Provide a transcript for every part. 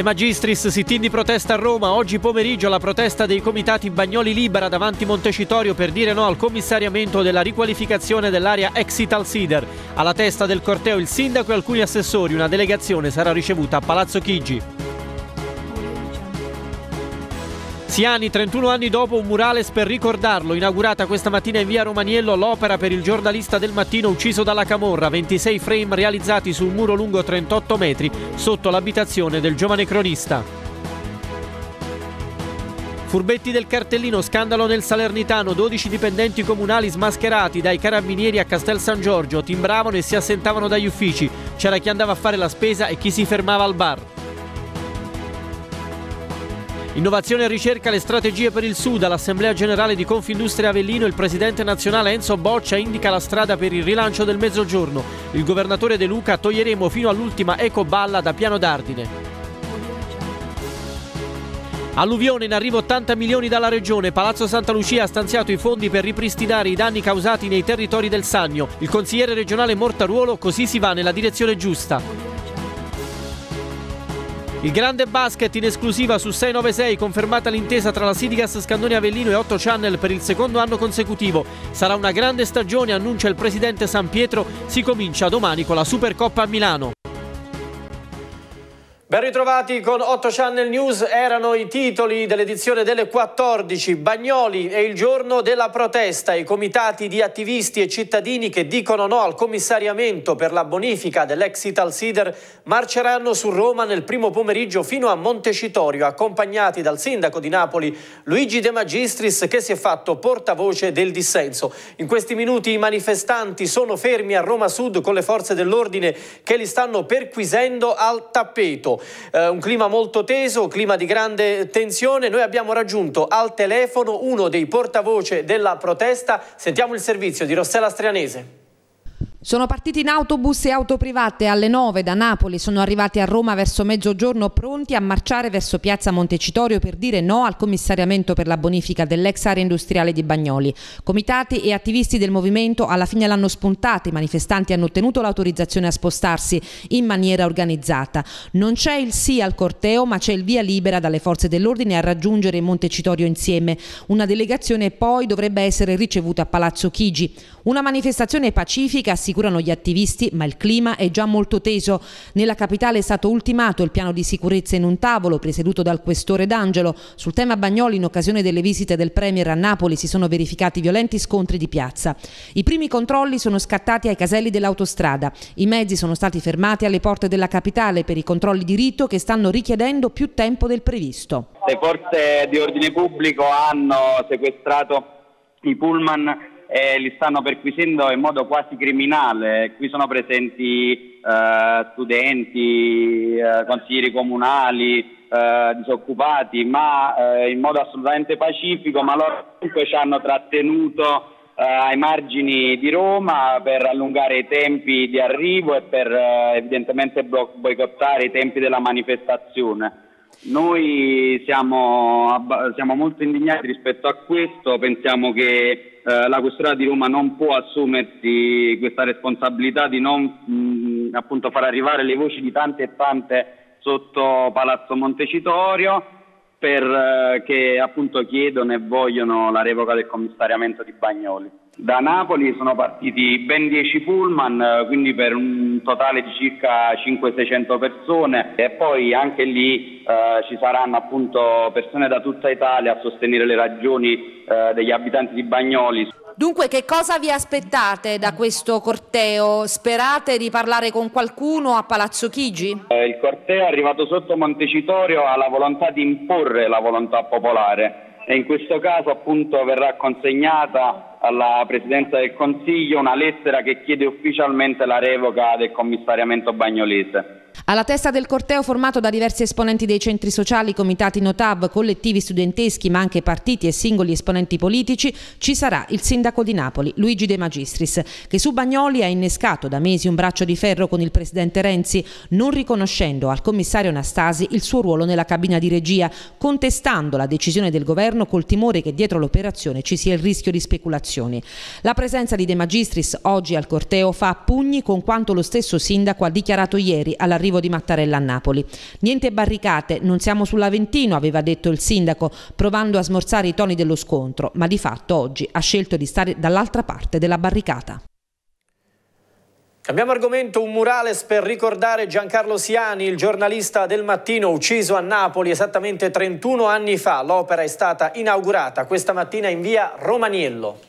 De Magistris sitin di protesta a Roma, oggi pomeriggio la protesta dei comitati Bagnoli Libera davanti Montecitorio per dire no al commissariamento della riqualificazione dell'area ex Italsider. Alla testa del corteo il sindaco e alcuni assessori, una delegazione sarà ricevuta a Palazzo Chigi. Siani, 31 anni dopo, un murales per ricordarlo, inaugurata questa mattina in via Romaniello l'opera per il giornalista del mattino ucciso dalla Camorra, 26 frame realizzati su un muro lungo 38 metri sotto l'abitazione del giovane cronista. Furbetti del cartellino, scandalo nel Salernitano, 12 dipendenti comunali smascherati dai carabinieri a Castel San Giorgio timbravano e si assentavano dagli uffici, c'era chi andava a fare la spesa e chi si fermava al bar. Innovazione e ricerca, le strategie per il Sud. All'Assemblea Generale di Confindustria Avellino il presidente nazionale Enzo Boccia indica la strada per il rilancio del mezzogiorno. Il governatore De Luca toglieremo fino all'ultima ecoballa da Piano d'Ardine. Alluvione in arrivo 80 milioni dalla regione. Palazzo Santa Lucia ha stanziato i fondi per ripristinare i danni causati nei territori del Sannio. Il consigliere regionale Mortaruolo così si va nella direzione giusta. Il grande basket in esclusiva su 696 confermata l'intesa tra la Sidigas Scandoni Avellino e 8 Channel per il secondo anno consecutivo. Sarà una grande stagione, annuncia il presidente San Pietro, si comincia domani con la Supercoppa a Milano. Ben ritrovati con 8 Channel News, erano i titoli dell'edizione delle 14. Bagnoli è il giorno della protesta, i comitati di attivisti e cittadini che dicono no al commissariamento per la bonifica dell'ex Italsider marceranno su Roma nel primo pomeriggio fino a Montecitorio, accompagnati dal sindaco di Napoli Luigi De Magistris che si è fatto portavoce del dissenso. In questi minuti i manifestanti sono fermi a Roma Sud con le forze dell'ordine che li stanno perquisendo al tappeto eh, un clima molto teso, clima di grande tensione. Noi abbiamo raggiunto al telefono uno dei portavoce della protesta. Sentiamo il servizio di Rossella Strianese. Sono partiti in autobus e auto private alle 9 da Napoli, sono arrivati a Roma verso mezzogiorno pronti a marciare verso piazza Montecitorio per dire no al commissariamento per la bonifica dell'ex area industriale di Bagnoli. Comitati e attivisti del movimento alla fine l'hanno spuntata, i manifestanti hanno ottenuto l'autorizzazione a spostarsi in maniera organizzata. Non c'è il sì al corteo ma c'è il via libera dalle forze dell'ordine a raggiungere Montecitorio insieme. Una delegazione poi dovrebbe essere ricevuta a Palazzo Chigi. Una manifestazione pacifica si assicurano gli attivisti, ma il clima è già molto teso. Nella capitale è stato ultimato il piano di sicurezza in un tavolo presieduto dal questore D'Angelo. Sul tema Bagnoli, in occasione delle visite del Premier a Napoli, si sono verificati violenti scontri di piazza. I primi controlli sono scattati ai caselli dell'autostrada. I mezzi sono stati fermati alle porte della capitale per i controlli di rito che stanno richiedendo più tempo del previsto. Le forze di ordine pubblico hanno sequestrato i pullman e li stanno perquisendo in modo quasi criminale. Qui sono presenti eh, studenti, eh, consiglieri comunali, eh, disoccupati, ma eh, in modo assolutamente pacifico, ma loro comunque ci hanno trattenuto eh, ai margini di Roma per allungare i tempi di arrivo e per eh, evidentemente boicottare i tempi della manifestazione. Noi siamo, siamo molto indignati rispetto a questo, pensiamo che eh, la questura di Roma non può assumersi questa responsabilità di non mh, mm, appunto far arrivare le voci di tante e tante sotto Palazzo Montecitorio perché eh, appunto chiedono e vogliono la revoca del commissariamento di Bagnoli. Da Napoli sono partiti ben 10 pullman, eh, quindi per un totale di circa 500-600 persone e poi anche lì eh, ci saranno appunto persone da tutta Italia a sostenere le ragioni eh, degli abitanti di Bagnoli. Dunque che cosa vi aspettate da questo corteo? Sperate di parlare con qualcuno a Palazzo Chigi? Eh, il corteo è arrivato sotto Montecitorio alla volontà di imporre la volontà popolare e in questo caso appunto verrà consegnata alla Presidenza del Consiglio una lettera che chiede ufficialmente la revoca del commissariamento bagnolese. Alla testa del corteo formato da diversi esponenti dei centri sociali, comitati Notav, collettivi studenteschi ma anche partiti e singoli esponenti politici ci sarà il sindaco di Napoli, Luigi De Magistris, che su Bagnoli ha innescato da mesi un braccio di ferro con il presidente Renzi, non riconoscendo al commissario Anastasi il suo ruolo nella cabina di regia, contestando la decisione del governo col timore che dietro l'operazione ci sia il rischio di speculazioni. La presenza di De Magistris oggi al corteo fa pugni con quanto lo stesso sindaco ha dichiarato ieri alla l'arrivo di Mattarella a Napoli. Niente barricate, non siamo sull'Aventino, aveva detto il sindaco, provando a smorzare i toni dello scontro, ma di fatto oggi ha scelto di stare dall'altra parte della barricata. Abbiamo argomento, un murales per ricordare Giancarlo Siani, il giornalista del mattino ucciso a Napoli esattamente 31 anni fa. L'opera è stata inaugurata questa mattina in via Romaniello.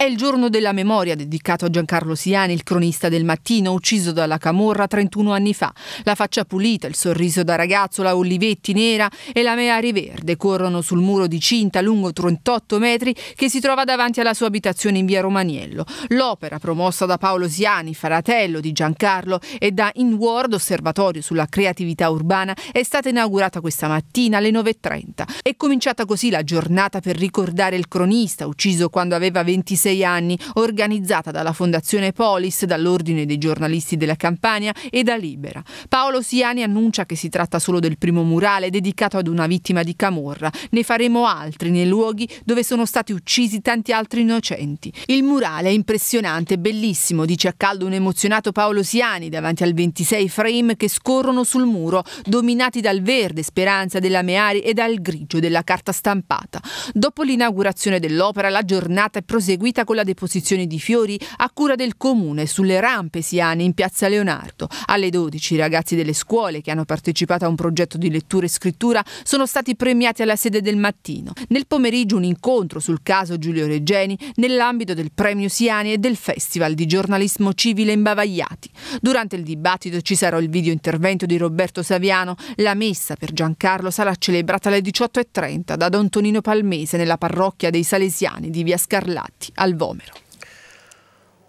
È il giorno della memoria dedicato a Giancarlo Siani, il cronista del mattino, ucciso dalla Camorra 31 anni fa. La faccia pulita, il sorriso da ragazzo, la Olivetti nera e la Meari verde corrono sul muro di cinta lungo 38 metri che si trova davanti alla sua abitazione in via Romaniello. L'opera promossa da Paolo Siani, fratello di Giancarlo, e da In World, osservatorio sulla creatività urbana, è stata inaugurata questa mattina alle 9.30. È cominciata così la giornata per ricordare il cronista, ucciso quando aveva 26 26 anni, organizzata dalla Fondazione Polis, dall'Ordine dei giornalisti della Campania e da Libera. Paolo Siani annuncia che si tratta solo del primo murale dedicato ad una vittima di Camorra. Ne faremo altri nei luoghi dove sono stati uccisi tanti altri innocenti. Il murale è impressionante, bellissimo, dice a caldo un emozionato Paolo Siani davanti al 26 frame che scorrono sul muro, dominati dal verde speranza della Meari e dal grigio della carta stampata. Dopo l'inaugurazione dell'opera la giornata è proseguita diretta con la deposizione di fiori a cura del comune sulle rampe siane in piazza Leonardo. Alle 12 i ragazzi delle scuole che hanno partecipato a un progetto di lettura e scrittura sono stati premiati alla sede del mattino. Nel pomeriggio un incontro sul caso Giulio Regeni nell'ambito del premio Siani e del Festival di giornalismo civile Imbavagliati. Durante il dibattito ci sarà il video intervento di Roberto Saviano. La messa per Giancarlo sarà celebrata alle 18.30 da Don Tonino Palmese nella parrocchia dei Salesiani di Via Scarlatti. Vomero.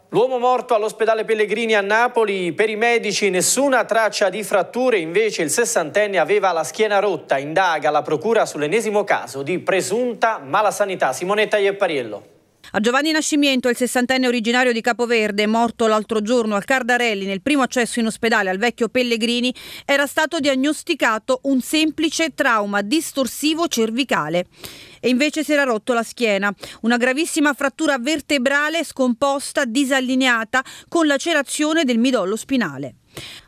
L'uomo morto all'ospedale Pellegrini a Napoli, per i medici nessuna traccia di fratture, invece il sessantenne aveva la schiena rotta, indaga la procura sull'ennesimo caso di presunta malasanità. Simonetta Iepariello. A Giovanni Nascimento, il sessantenne originario di Capoverde, morto l'altro giorno al Cardarelli nel primo accesso in ospedale al vecchio Pellegrini, era stato diagnosticato un semplice trauma distorsivo cervicale e invece si era rotto la schiena. Una gravissima frattura vertebrale scomposta, disallineata, con lacerazione del midollo spinale.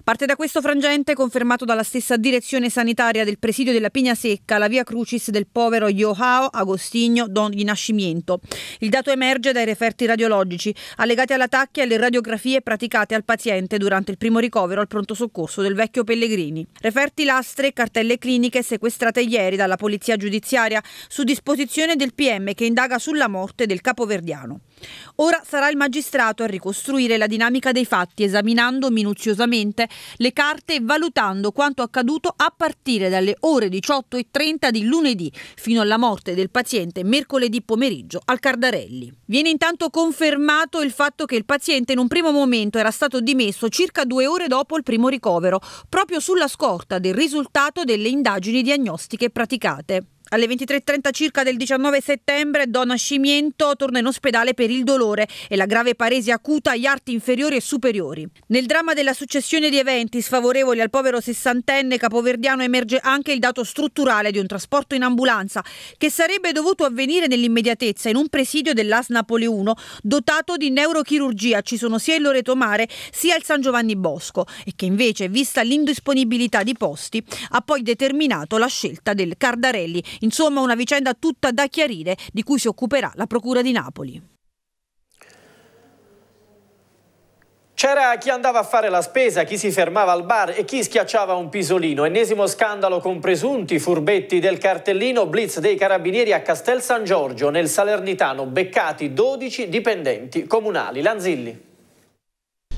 Parte da questo frangente, confermato dalla stessa direzione sanitaria del presidio della Pigna Secca, la via crucis del povero Joao Agostinho Don Rinascimento. Il dato emerge dai referti radiologici, allegati all'attacco e alle radiografie praticate al paziente durante il primo ricovero al pronto soccorso del vecchio Pellegrini. Referti lastre e cartelle cliniche sequestrate ieri dalla polizia giudiziaria su disposizione del PM che indaga sulla morte del capoverdiano. Ora sarà il magistrato a ricostruire la dinamica dei fatti, esaminando minuziosamente le carte e valutando quanto accaduto a partire dalle ore 18.30 di lunedì fino alla morte del paziente mercoledì pomeriggio al Cardarelli. Viene intanto confermato il fatto che il paziente in un primo momento era stato dimesso circa due ore dopo il primo ricovero, proprio sulla scorta del risultato delle indagini diagnostiche praticate. Alle 23.30 circa del 19 settembre Donna Scimiento torna in ospedale per il dolore e la grave paresi acuta agli arti inferiori e superiori. Nel dramma della successione di eventi sfavorevoli al povero sessantenne capoverdiano emerge anche il dato strutturale di un trasporto in ambulanza che sarebbe dovuto avvenire nell'immediatezza in un presidio dell'AS Napoli 1 dotato di neurochirurgia. Ci sono sia il Loreto Mare sia il San Giovanni Bosco e che invece, vista l'indisponibilità di posti, ha poi determinato la scelta del Cardarelli Insomma, una vicenda tutta da chiarire di cui si occuperà la Procura di Napoli. C'era chi andava a fare la spesa, chi si fermava al bar e chi schiacciava un pisolino. Ennesimo scandalo con presunti furbetti del cartellino Blitz dei Carabinieri a Castel San Giorgio, nel Salernitano, beccati 12 dipendenti comunali. Lanzilli.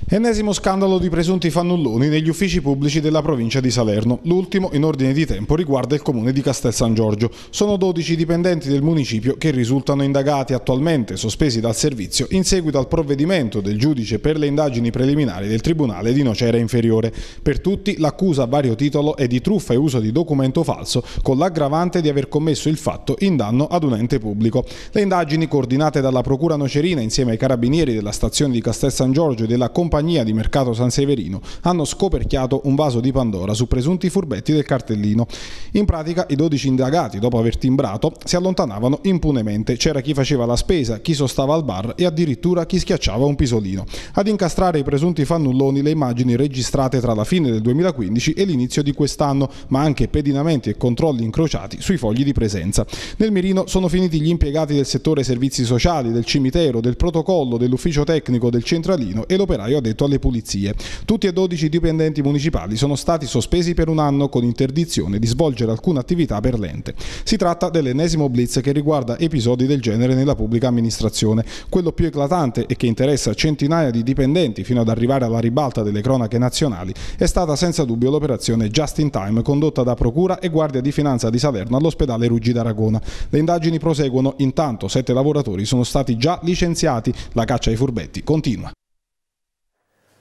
Ennesimo scandalo di presunti fannulloni negli uffici pubblici della provincia di Salerno. L'ultimo, in ordine di tempo, riguarda il comune di Castel San Giorgio. Sono 12 dipendenti del municipio che risultano indagati attualmente, sospesi dal servizio, in seguito al provvedimento del giudice per le indagini preliminari del Tribunale di Nocera Inferiore. Per tutti l'accusa a vario titolo è di truffa e uso di documento falso, con l'aggravante di aver commesso il fatto in danno ad un ente pubblico. Le indagini coordinate dalla Procura Nocerina insieme ai carabinieri della stazione di Castel San Giorgio e della compagnia compagnia di mercato San Severino hanno scoperchiato un vaso di Pandora su presunti furbetti del cartellino. In pratica i 12 indagati, dopo aver timbrato, si allontanavano impunemente. C'era chi faceva la spesa, chi sostava al bar e addirittura chi schiacciava un pisolino. Ad incastrare i presunti fannulloni le immagini registrate tra la fine del 2015 e l'inizio di quest'anno, ma anche pedinamenti e controlli incrociati sui fogli di presenza. Nel mirino sono finiti gli impiegati del settore servizi sociali, del cimitero, del protocollo, dell'ufficio tecnico, del centralino e l'operaio detto alle pulizie. Tutti e 12 dipendenti municipali sono stati sospesi per un anno con interdizione di svolgere alcuna attività per l'ente. Si tratta dell'ennesimo blitz che riguarda episodi del genere nella pubblica amministrazione. Quello più eclatante e che interessa centinaia di dipendenti fino ad arrivare alla ribalta delle cronache nazionali è stata senza dubbio l'operazione Just in Time condotta da Procura e Guardia di Finanza di Salerno all'ospedale Ruggi d'Aragona. Le indagini proseguono, intanto sette lavoratori sono stati già licenziati, la caccia ai furbetti continua.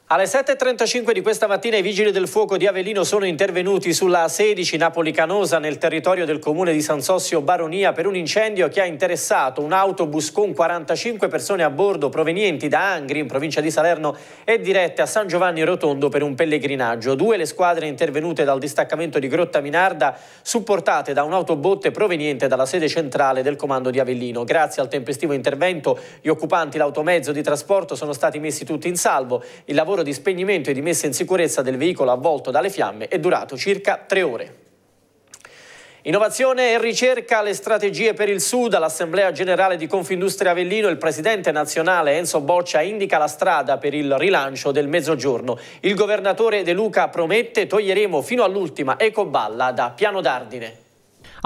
Alle 7.35 di questa mattina i vigili del fuoco di Avellino sono intervenuti sulla 16 Napoli-Canosa nel territorio del comune di San Sossio Baronia per un incendio che ha interessato un autobus con 45 persone a bordo provenienti da Angri in provincia di Salerno e dirette a San Giovanni Rotondo per un pellegrinaggio. Due le squadre intervenute dal distaccamento di Grotta Minarda supportate da un'autobotte proveniente dalla sede centrale del comando di Avellino. Grazie al tempestivo intervento gli occupanti l'automezzo di trasporto sono stati messi tutti in salvo. Il lavoro lavoro di spegnimento e di messa in sicurezza del veicolo avvolto dalle fiamme è durato circa tre ore. Innovazione e ricerca, le strategie per il Sud, all'Assemblea Generale di Confindustria Avellino il Presidente nazionale Enzo Boccia indica la strada per il rilancio del Mezzogiorno. Il Governatore De Luca promette toglieremo fino all'ultima ecoballa da Piano d'Ardine.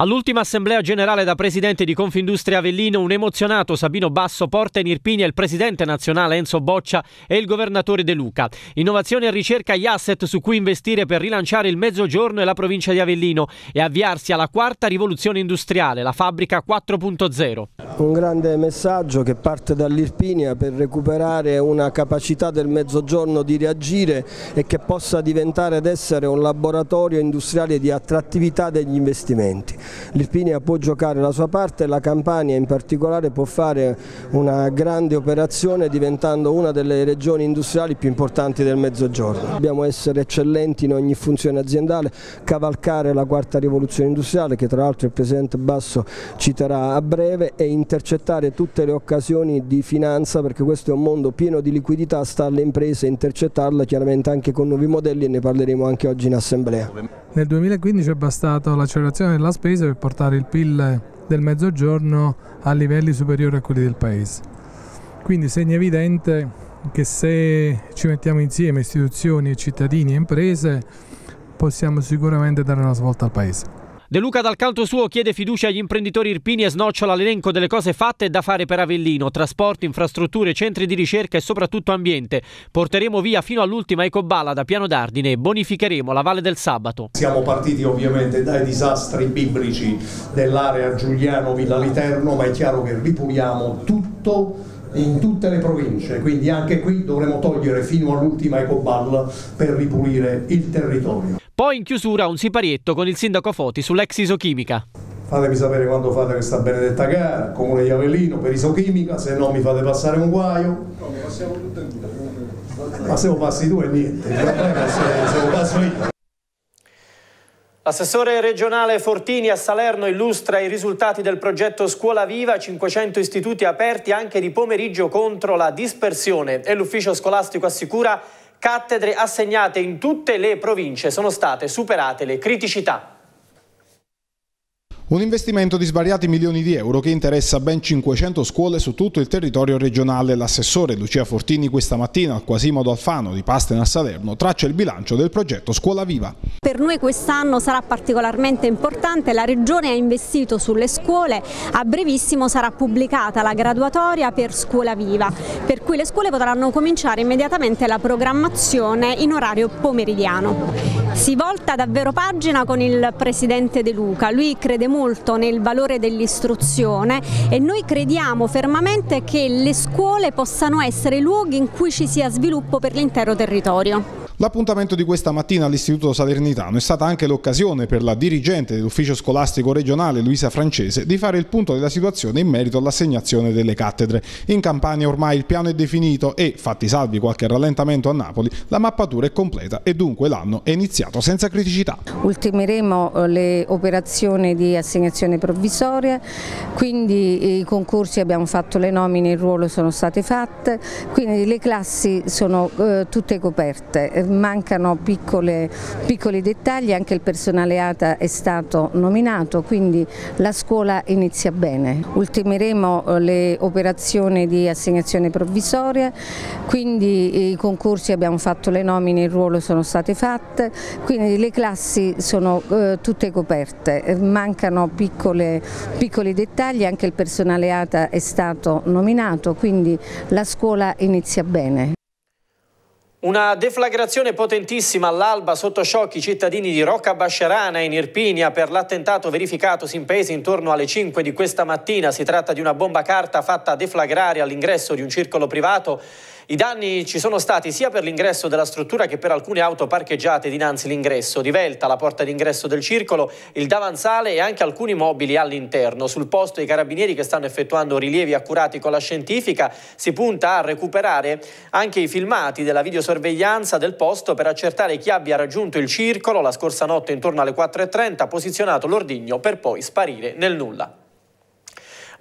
All'ultima assemblea generale da presidente di Confindustria Avellino, un emozionato Sabino Basso porta in Irpinia il presidente nazionale Enzo Boccia e il governatore De Luca. Innovazione e ricerca gli asset su cui investire per rilanciare il mezzogiorno e la provincia di Avellino e avviarsi alla quarta rivoluzione industriale, la fabbrica 4.0. Un grande messaggio che parte dall'Irpinia per recuperare una capacità del mezzogiorno di reagire e che possa diventare ed essere un laboratorio industriale di attrattività degli investimenti l'Irpinia può giocare la sua parte, la Campania in particolare può fare una grande operazione diventando una delle regioni industriali più importanti del Mezzogiorno. Dobbiamo essere eccellenti in ogni funzione aziendale, cavalcare la quarta rivoluzione industriale che tra l'altro il Presidente Basso citerà a breve e intercettare tutte le occasioni di finanza perché questo è un mondo pieno di liquidità, sta alle imprese intercettarla chiaramente anche con nuovi modelli e ne parleremo anche oggi in assemblea. Nel 2015 è bastata l'accelerazione della spesa per portare il PIL del mezzogiorno a livelli superiori a quelli del paese. Quindi segna evidente che se ci mettiamo insieme istituzioni, cittadini e imprese possiamo sicuramente dare una svolta al paese. De Luca dal canto suo chiede fiducia agli imprenditori irpini e snocciola l'elenco delle cose fatte e da fare per Avellino, trasporti, infrastrutture, centri di ricerca e soprattutto ambiente. Porteremo via fino all'ultima ecoballa da Piano d'Ardine e bonificheremo la Valle del Sabato. Siamo partiti ovviamente dai disastri biblici dell'area Giuliano-Villa Literno, ma è chiaro che ripuliamo tutto in tutte le province, quindi anche qui dovremo togliere fino all'ultima ecoballa per ripulire il territorio. Poi in chiusura un siparietto con il sindaco Foti sull'ex isochimica. Fatemi sapere quando fate questa benedetta gara, comune di Avellino per isochimica, se no mi fate passare un guaio. No, passiamo tutte e due. Eh. Ma se lo passi tu è niente, il problema è se, se lo passo io. L'assessore regionale Fortini a Salerno illustra i risultati del progetto Scuola Viva, 500 istituti aperti anche di pomeriggio contro la dispersione e l'ufficio scolastico assicura cattedre assegnate in tutte le province sono state superate le criticità. Un investimento di svariati milioni di euro che interessa ben 500 scuole su tutto il territorio regionale. L'assessore Lucia Fortini questa mattina al Quasimodo Alfano di Pastena a Salerno traccia il bilancio del progetto Scuola Viva. Per noi quest'anno sarà particolarmente importante, la Regione ha investito sulle scuole, a brevissimo sarà pubblicata la graduatoria per Scuola Viva, per cui le scuole potranno cominciare immediatamente la programmazione in orario pomeridiano. Si volta davvero pagina con il Presidente De Luca, lui crede molto molto nel valore dell'istruzione e noi crediamo fermamente che le scuole possano essere luoghi in cui ci sia sviluppo per l'intero territorio. L'appuntamento di questa mattina all'Istituto Salernitano è stata anche l'occasione per la dirigente dell'ufficio scolastico regionale Luisa Francese di fare il punto della situazione in merito all'assegnazione delle cattedre. In Campania ormai il piano è definito e, fatti salvi qualche rallentamento a Napoli, la mappatura è completa e dunque l'anno è iniziato senza criticità. Ultimeremo eh, le operazioni di assegnazione assegnazione provvisoria, quindi i concorsi abbiamo fatto le nomine, il ruolo sono state fatte, quindi le classi sono eh, tutte coperte, mancano piccole, piccoli dettagli, anche il personale ATA è stato nominato, quindi la scuola inizia bene. Ultimeremo eh, le operazioni di assegnazione provvisoria, quindi i concorsi abbiamo fatto le nomine, il ruolo sono state fatte, quindi le classi sono eh, tutte coperte, mancano sono piccole, piccoli dettagli, anche il personale ATA è stato nominato, quindi la scuola inizia bene. Una deflagrazione potentissima all'alba sotto sciocchi i cittadini di Rocca Bascerana in Irpinia per l'attentato verificatosi in paese intorno alle 5 di questa mattina. Si tratta di una bomba carta fatta deflagrare all'ingresso di un circolo privato i danni ci sono stati sia per l'ingresso della struttura che per alcune auto parcheggiate dinanzi l'ingresso di la porta d'ingresso del circolo, il davanzale e anche alcuni mobili all'interno. Sul posto i carabinieri che stanno effettuando rilievi accurati con la scientifica si punta a recuperare anche i filmati della videosorveglianza del posto per accertare chi abbia raggiunto il circolo la scorsa notte intorno alle 4.30, posizionato l'ordigno per poi sparire nel nulla.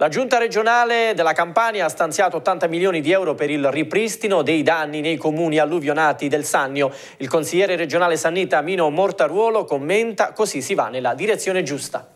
La giunta regionale della Campania ha stanziato 80 milioni di euro per il ripristino dei danni nei comuni alluvionati del Sannio. Il consigliere regionale Sannita Mino Mortaruolo commenta così si va nella direzione giusta.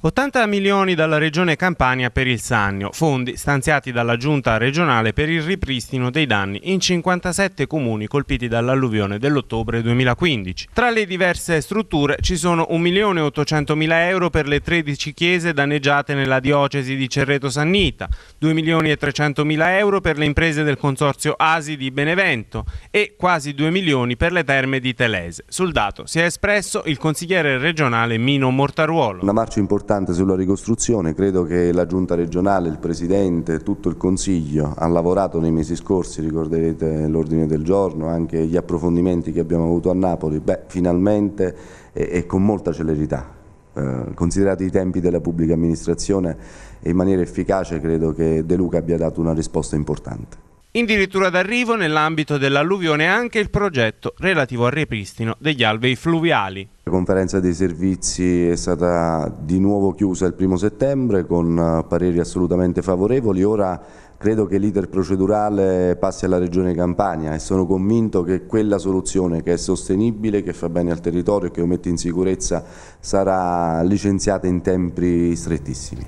80 milioni dalla Regione Campania per il Sannio, fondi stanziati dalla Giunta regionale per il ripristino dei danni in 57 comuni colpiti dall'alluvione dell'ottobre 2015. Tra le diverse strutture ci sono 1.800.000 euro per le 13 chiese danneggiate nella diocesi di Cerreto Sannita, 2.300.000 euro per le imprese del consorzio ASI di Benevento e quasi 2 milioni per le terme di Telese. Sul dato si è espresso il consigliere regionale Mino Mortaruolo. Una marcia importante importante sulla ricostruzione, credo che la Giunta regionale, il Presidente, tutto il Consiglio ha lavorato nei mesi scorsi, ricorderete l'ordine del giorno, anche gli approfondimenti che abbiamo avuto a Napoli, beh finalmente e, e con molta celerità, eh, considerati i tempi della pubblica amministrazione in maniera efficace credo che De Luca abbia dato una risposta importante. Addirittura d'arrivo nell'ambito dell'alluvione anche il progetto relativo al ripristino degli alvei fluviali. La conferenza dei servizi è stata di nuovo chiusa il primo settembre con eh, pareri assolutamente favorevoli. Ora credo che l'iter procedurale passi alla Regione Campania e sono convinto che quella soluzione che è sostenibile, che fa bene al territorio e che lo mette in sicurezza sarà licenziata in tempi strettissimi.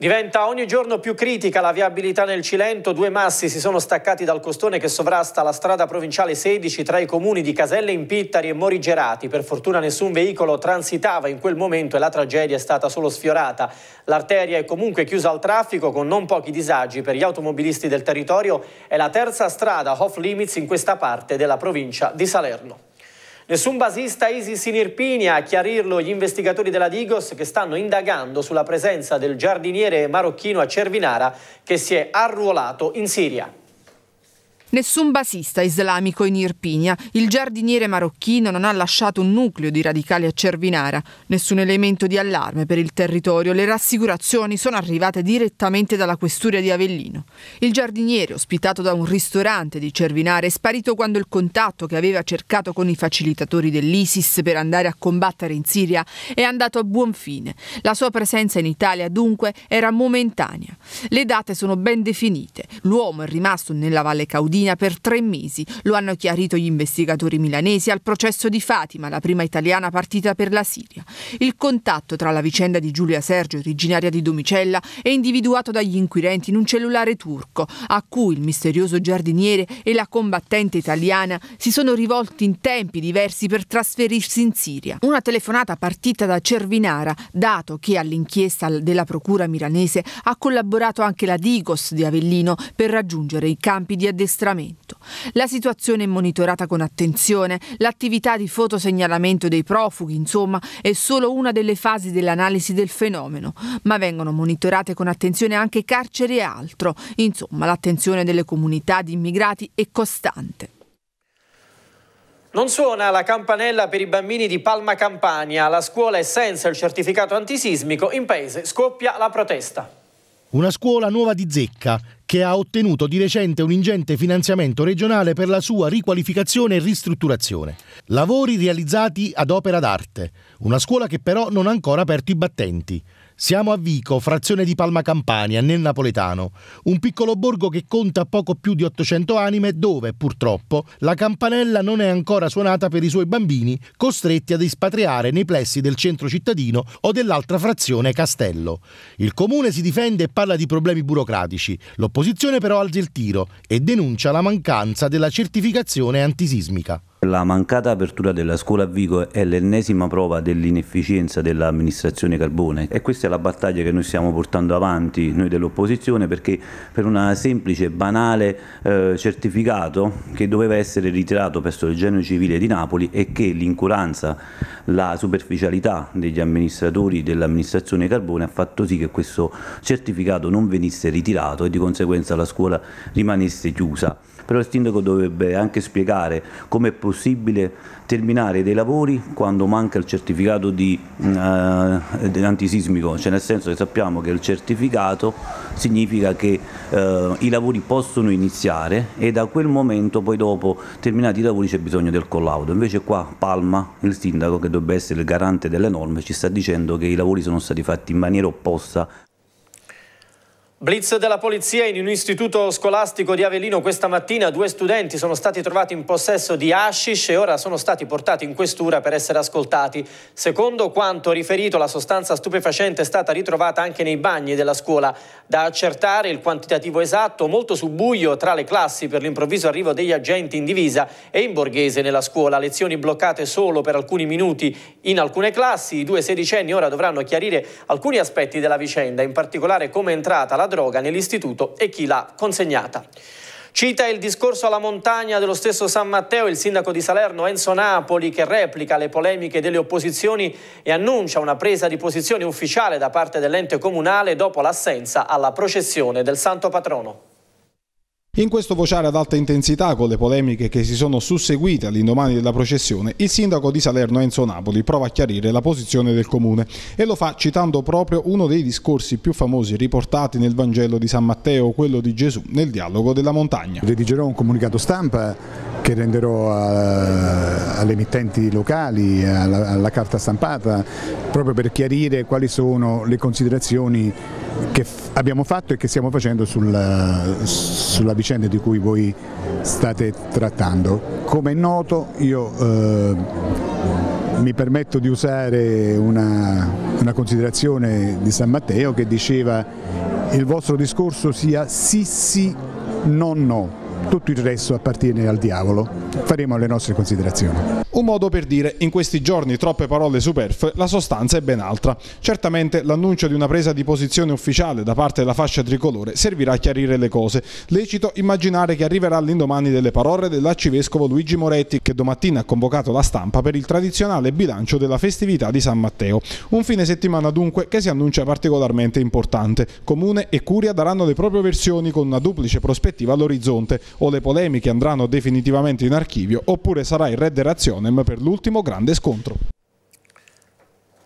Diventa ogni giorno più critica la viabilità nel Cilento, due massi si sono staccati dal costone che sovrasta la strada provinciale 16 tra i comuni di Caselle in Pittari e Morigerati. Per fortuna nessun veicolo transitava in quel momento e la tragedia è stata solo sfiorata. L'arteria è comunque chiusa al traffico con non pochi disagi per gli automobilisti del territorio. È la terza strada off limits in questa parte della provincia di Salerno. Nessun basista ISIS in Irpinia, a chiarirlo gli investigatori della Digos che stanno indagando sulla presenza del giardiniere marocchino a Cervinara che si è arruolato in Siria. Nessun basista islamico in Irpinia, il giardiniere marocchino non ha lasciato un nucleo di radicali a Cervinara, nessun elemento di allarme per il territorio, le rassicurazioni sono arrivate direttamente dalla questura di Avellino. Il giardiniere, ospitato da un ristorante di Cervinara, è sparito quando il contatto che aveva cercato con i facilitatori dell'ISIS per andare a combattere in Siria è andato a buon fine. La sua presenza in Italia dunque era momentanea. Le date sono ben definite, l'uomo è rimasto nella Valle Caudina cittadina per tre mesi. Lo hanno chiarito gli investigatori milanesi al processo di Fatima, la prima italiana partita per la Siria. Il contatto tra la vicenda di Giulia Sergio, originaria di Domicella, è individuato dagli inquirenti in un cellulare turco, a cui il misterioso giardiniere e la combattente italiana si sono rivolti in tempi diversi per trasferirsi in Siria. Una telefonata partita da Cervinara, dato che all'inchiesta della procura milanese ha collaborato anche la Digos di Avellino per raggiungere i campi di addestramento sequestramento. La situazione è monitorata con attenzione, l'attività di fotosegnalamento dei profughi, insomma, è solo una delle fasi dell'analisi del fenomeno, ma vengono monitorate con attenzione anche carceri e altro, insomma, l'attenzione delle comunità di immigrati è costante. Non suona la campanella per i bambini di Palma Campania, la scuola è senza il certificato antisismico, in paese scoppia la protesta una scuola nuova di zecca che ha ottenuto di recente un ingente finanziamento regionale per la sua riqualificazione e ristrutturazione. Lavori realizzati ad opera d'arte, una scuola che però non ha ancora aperto i battenti. Siamo a Vico, frazione di Palma Campania, nel Napoletano, un piccolo borgo che conta poco più di 800 anime dove, purtroppo, la campanella non è ancora suonata per i suoi bambini costretti ad espatriare nei plessi del centro cittadino o dell'altra frazione Castello. Il comune si difende e parla di problemi burocratici, l'opposizione però alza il tiro e denuncia la mancanza della certificazione antisismica. La mancata apertura della scuola a Vigo è l'ennesima prova dell'inefficienza dell'amministrazione Carbone e questa è la battaglia che noi stiamo portando avanti noi dell'opposizione perché per un semplice banale eh, certificato che doveva essere ritirato presso il genio civile di Napoli e che l'incuranza, la superficialità degli amministratori dell'amministrazione Carbone ha fatto sì che questo certificato non venisse ritirato e di conseguenza la scuola rimanesse chiusa però il sindaco dovrebbe anche spiegare come è possibile terminare dei lavori quando manca il certificato di, eh, antisismico, cioè nel senso che sappiamo che il certificato significa che eh, i lavori possono iniziare e da quel momento poi dopo terminati i lavori c'è bisogno del collaudo, invece qua Palma, il sindaco che dovrebbe essere il garante delle norme, ci sta dicendo che i lavori sono stati fatti in maniera opposta Blitz della polizia in un istituto scolastico di Avellino questa mattina due studenti sono stati trovati in possesso di hashish e ora sono stati portati in questura per essere ascoltati. Secondo quanto riferito la sostanza stupefacente è stata ritrovata anche nei bagni della scuola. Da accertare il quantitativo esatto, molto subbuio tra le classi per l'improvviso arrivo degli agenti in divisa e in borghese nella scuola. Lezioni bloccate solo per alcuni minuti in alcune classi. I due sedicenni ora dovranno chiarire alcuni aspetti della vicenda, in particolare come è entrata la droga nell'istituto e chi l'ha consegnata. Cita il discorso alla montagna dello stesso San Matteo il sindaco di Salerno Enzo Napoli che replica le polemiche delle opposizioni e annuncia una presa di posizione ufficiale da parte dell'ente comunale dopo l'assenza alla processione del Santo Patrono. In questo vociare ad alta intensità con le polemiche che si sono susseguite all'indomani della processione, il sindaco di Salerno Enzo Napoli prova a chiarire la posizione del comune e lo fa citando proprio uno dei discorsi più famosi riportati nel Vangelo di San Matteo, quello di Gesù nel dialogo della montagna. Redigerò un comunicato stampa che renderò eh, alle emittenti locali, alla, alla carta stampata, proprio per chiarire quali sono le considerazioni che abbiamo fatto e che stiamo facendo sulla, sulla, vicenda di cui voi state trattando. Come è noto io eh, mi permetto di usare una, una considerazione di San Matteo che diceva il vostro discorso sia sì sì no no, tutto il resto appartiene al diavolo. Faremo le nostre considerazioni. Un modo per dire, in questi giorni troppe parole superflue, la sostanza è ben altra. Certamente l'annuncio di una presa di posizione ufficiale da parte della fascia tricolore servirà a chiarire le cose. Lecito immaginare che arriverà l'indomani delle parole dell'arcivescovo Luigi Moretti che domattina ha convocato la stampa per il tradizionale bilancio della festività di San Matteo. Un fine settimana dunque che si annuncia particolarmente importante. Comune e Curia daranno le proprie versioni con una duplice prospettiva all'orizzonte. O le polemiche andranno definitivamente in archivio oppure sarà il re redderazione Arnhem per l'ultimo grande scontro.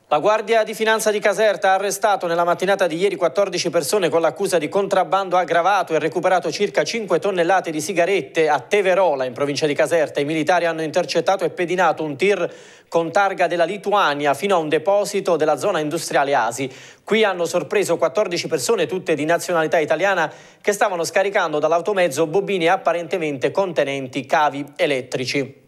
La Guardia di Finanza di Caserta ha arrestato nella mattinata di ieri 14 persone con l'accusa di contrabbando aggravato e recuperato circa 5 tonnellate di sigarette a Teverola in provincia di Caserta. I militari hanno intercettato e pedinato un tir con targa della Lituania fino a un deposito della zona industriale Asi. Qui hanno sorpreso 14 persone, tutte di nazionalità italiana, che stavano scaricando dall'automezzo bobine apparentemente contenenti cavi elettrici.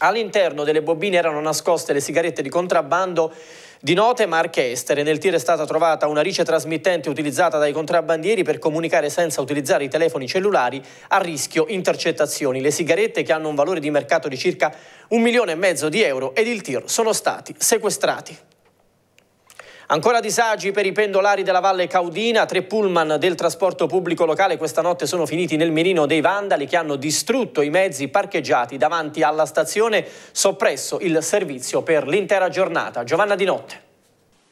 All'interno delle bobine erano nascoste le sigarette di contrabbando di note marche estere. Nel tir è stata trovata una rice trasmittente utilizzata dai contrabbandieri per comunicare senza utilizzare i telefoni cellulari a rischio intercettazioni. Le sigarette che hanno un valore di mercato di circa un milione e mezzo di euro ed il tir sono stati sequestrati. Ancora disagi per i pendolari della Valle Caudina, tre pullman del trasporto pubblico locale questa notte sono finiti nel mirino dei vandali che hanno distrutto i mezzi parcheggiati davanti alla stazione, soppresso il servizio per l'intera giornata. Giovanna Di Notte.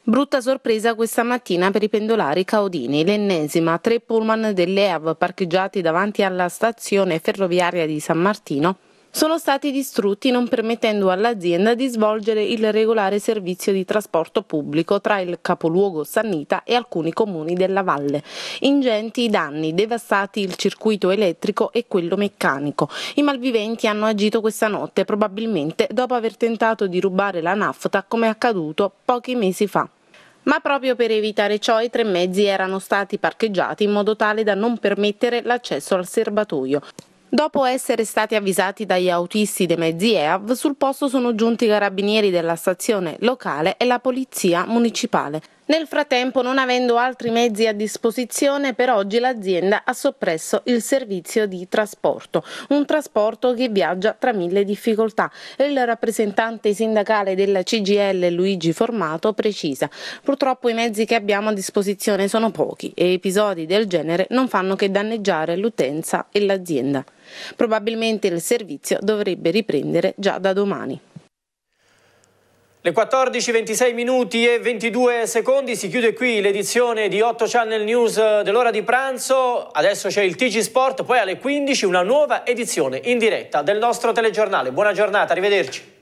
Brutta sorpresa questa mattina per i pendolari caudini, l'ennesima, tre pullman dell'EAV parcheggiati davanti alla stazione ferroviaria di San Martino sono stati distrutti non permettendo all'azienda di svolgere il regolare servizio di trasporto pubblico tra il capoluogo Sannita e alcuni comuni della valle. Ingenti i danni, devastati il circuito elettrico e quello meccanico. I malviventi hanno agito questa notte, probabilmente dopo aver tentato di rubare la nafta come accaduto pochi mesi fa. Ma proprio per evitare ciò i tre mezzi erano stati parcheggiati in modo tale da non permettere l'accesso al serbatoio. Dopo essere stati avvisati dagli autisti dei mezzi EAV, sul posto sono giunti i carabinieri della stazione locale e la polizia municipale. Nel frattempo, non avendo altri mezzi a disposizione, per oggi l'azienda ha soppresso il servizio di trasporto, un trasporto che viaggia tra mille difficoltà. Il rappresentante sindacale della CGL Luigi Formato precisa, purtroppo i mezzi che abbiamo a disposizione sono pochi e episodi del genere non fanno che danneggiare l'utenza e l'azienda. Probabilmente il servizio dovrebbe riprendere già da domani. Le 14.26 minuti e 22 secondi si chiude qui l'edizione di 8 Channel News eh, dell'ora di pranzo. Adesso c'è il TG Sport, poi alle 15 una nuova edizione in diretta del nostro telegiornale. Buona giornata, arrivederci.